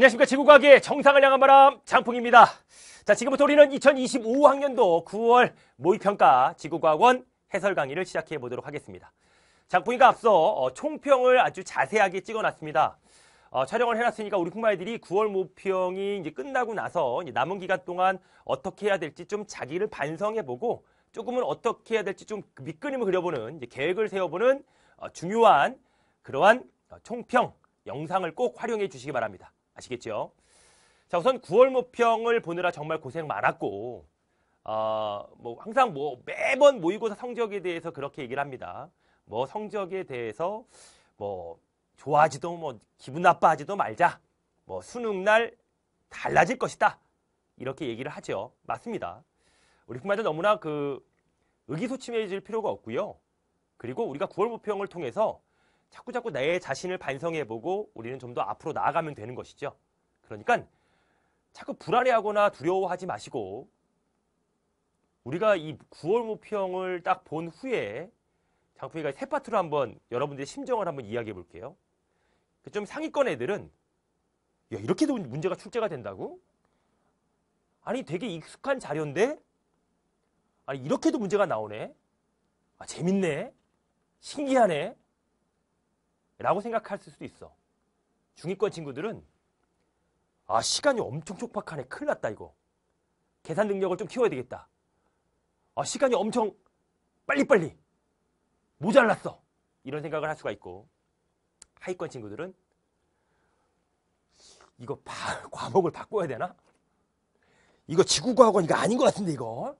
안녕하십니까 지구과학의 정상을 향한 바람 장풍입니다. 자 지금부터 우리는 2025학년도 9월 모의평가 지구과학원 해설 강의를 시작해 보도록 하겠습니다. 장풍이가 앞서 어, 총평을 아주 자세하게 찍어놨습니다. 어, 촬영을 해놨으니까 우리 풍마애들이 9월 모평이 이제 끝나고 나서 이제 남은 기간 동안 어떻게 해야 될지 좀 자기를 반성해보고 조금은 어떻게 해야 될지 좀 밑그림을 그려보는 계획을 세워보는 어, 중요한 그러한 어, 총평 영상을 꼭 활용해 주시기 바랍니다. 아시겠죠? 자, 우선 9월 모평을 보느라 정말 고생 많았고, 어, 뭐, 항상 뭐, 매번 모의고사 성적에 대해서 그렇게 얘기를 합니다. 뭐, 성적에 대해서 뭐, 좋아하지도 뭐, 기분 나빠하지도 말자. 뭐, 수능날 달라질 것이다. 이렇게 얘기를 하죠. 맞습니다. 우리 뿐만 너무나 그 의기소침해질 필요가 없고요. 그리고 우리가 9월 모평을 통해서 자꾸 자꾸 내 자신을 반성해보고 우리는 좀 더 앞으로 나아가면 되는 것이죠. 그러니까 자꾸 불안해하거나 두려워하지 마시고 우리가 이 9월 모평을 딱 본 후에 장풍이가 세 파트로 한번 여러분들의 심정을 한번 이야기해 볼게요. 그 좀 상위권 애들은 야 이렇게도 문제가 출제가 된다고? 아니 되게 익숙한 자료인데 아니 이렇게도 문제가 나오네. 아 재밌네. 신기하네. 라고 생각할 수도 있어. 중위권 친구들은 아 시간이 엄청 촉박하네 큰일 났다 이거 계산 능력을 좀 키워야 되겠다 아 시간이 엄청 빨리빨리 모자랐어 이런 생각을 할 수가 있고 하위권 친구들은 이거 바, 과목을 바꿔야 되나? 이거 지구과학원이가 아닌 것 같은데 이거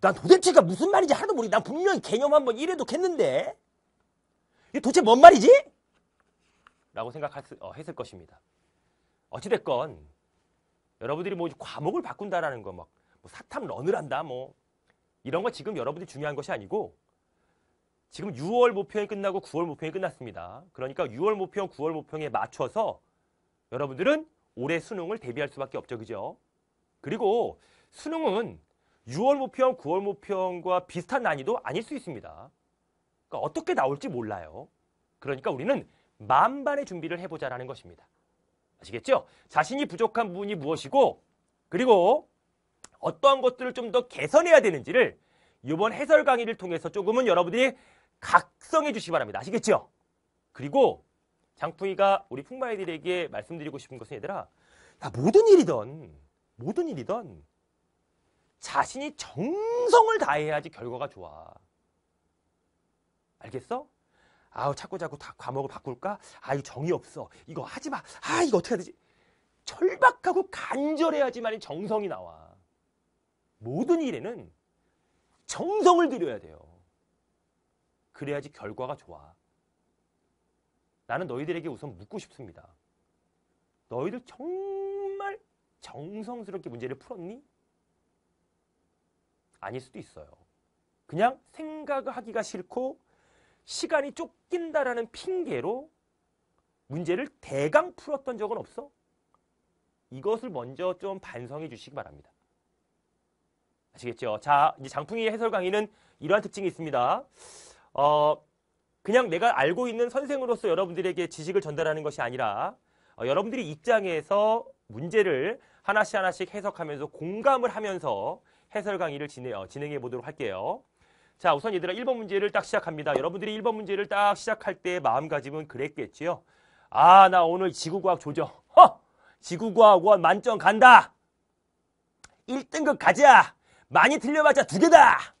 난 도대체가 무슨 말인지 하나도 모르겠난 분명히 개념 한번 이래도 겠는데 이게 도대체 뭔 말이지? 라고 생각했을 어, 것입니다. 어찌됐건 여러분들이 뭐 과목을 바꾼다라는 거막 뭐 사탐 런을 한다 뭐 이런 거 지금 여러분들이 중요한 것이 아니고 지금 6월 모평이 끝나고 9월 모평이 끝났습니다. 그러니까 6월 모평, 9월 모평에 맞춰서 여러분들은 올해 수능을 대비할 수밖에 없죠. 그죠? 그리고 수능은 6월 모평, 9월 모평과 비슷한 난이도 아닐 수 있습니다. 그러니까 어떻게 나올지 몰라요. 그러니까 우리는 만반의 준비를 해보자라는 것입니다. 아시겠죠? 자신이 부족한 부분이 무엇이고 그리고 어떠한 것들을 좀 더 개선해야 되는지를 이번 해설 강의를 통해서 조금은 여러분들이 각성해 주시기 바랍니다. 아시겠죠? 그리고 장풍이가 우리 풍마이들에게 말씀드리고 싶은 것은 얘들아 다 모든 일이던 모든 일이던 자신이 정성을 다해야지 결과가 좋아. 알겠어? 아우 자꾸 자꾸 다 과목을 바꿀까? 아이 정이 없어. 이거 하지 마. 아 이거 어떻게 해야 되지? 절박하고 간절해야지만이 정성이 나와. 모든 일에는 정성을 들여야 돼요. 그래야지 결과가 좋아. 나는 너희들에게 우선 묻고 싶습니다. 너희들 정말 정성스럽게 문제를 풀었니? 아닐 수도 있어요. 그냥 생각 하기가 싫고 시간이 쫓긴다라는 핑계로 문제를 대강 풀었던 적은 없어? 이것을 먼저 좀 반성해 주시기 바랍니다. 아시겠죠? 자, 이제 장풍이 해설 강의는 이러한 특징이 있습니다. 어, 그냥 내가 알고 있는 선생으로서 여러분들에게 지식을 전달하는 것이 아니라 어, 여러분들이 입장에서 문제를 하나씩 하나씩 해석하면서 공감을 하면서 해설 강의를 진행, 어, 진행해 보도록 할게요. 자, 우선 얘들아 1번 문제를 딱 시작합니다. 여러분들이 1번 문제를 딱 시작할 때 마음가짐은 그랬겠지요. 아, 나 오늘 지구과학 조져. 허! 지구과학원 만점 간다. 1등급 가자. 많이 틀려봤자 두 개다.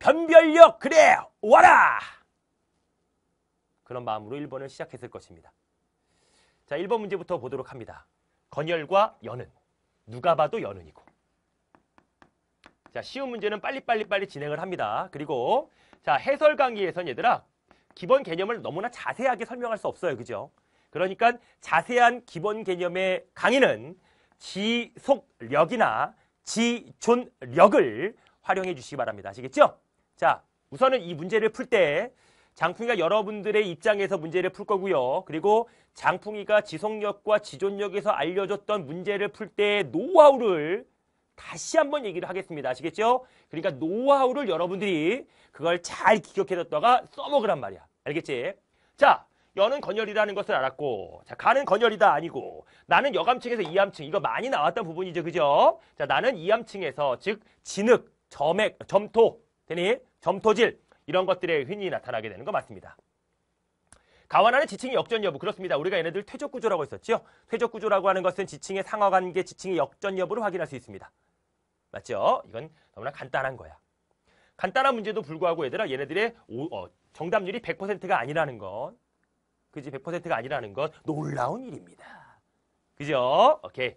변별력 그래 와라. 그런 마음으로 1번을 시작했을 것입니다. 자, 1번 문제부터 보도록 합니다. 건열과 연은 누가 봐도 연은이고 자, 쉬운 문제는 빨리빨리 빨리 진행을 합니다. 그리고 자, 해설 강의에선 얘들아 기본 개념을 너무나 자세하게 설명할 수 없어요. 그죠? 그러니까 자세한 기본 개념의 강의는 지속력이나 지존력을 활용해 주시기 바랍니다. 아시겠죠? 자, 우선은 이 문제를 풀 때 장풍이가 여러분들의 입장에서 문제를 풀 거고요. 그리고 장풍이가 지속력과 지존력에서 알려줬던 문제를 풀 때 노하우를 다시 한번 얘기를 하겠습니다. 아시겠죠? 그러니까 노하우를 여러분들이 그걸 잘 기억해뒀다가 써먹으란 말이야. 알겠지? 자, 여는 건열이라는 것을 알았고 자 가는 건열이다 아니고 나는 여감층에서 이암층 이거 많이 나왔던 부분이죠 그죠 자 나는 이암층에서즉 진흙 점액 점토 되니 점토질 이런 것들에 흔히 나타나게 되는 거 맞습니다 가와나는 지층의 역전 여부 그렇습니다 우리가 얘네들 퇴적구조라고 했었죠 퇴적구조라고 하는 것은 지층의 상하관계 지층의 역전 여부를 확인할 수 있습니다 맞죠? 이건 너무나 간단한 거야. 간단한 문제도 불구하고 얘들아 얘네들의 오, 어, 정답률이 100%가 아니라는 건 그지 100%가 아니라는 건 놀라운 일입니다. 그죠? 오케이.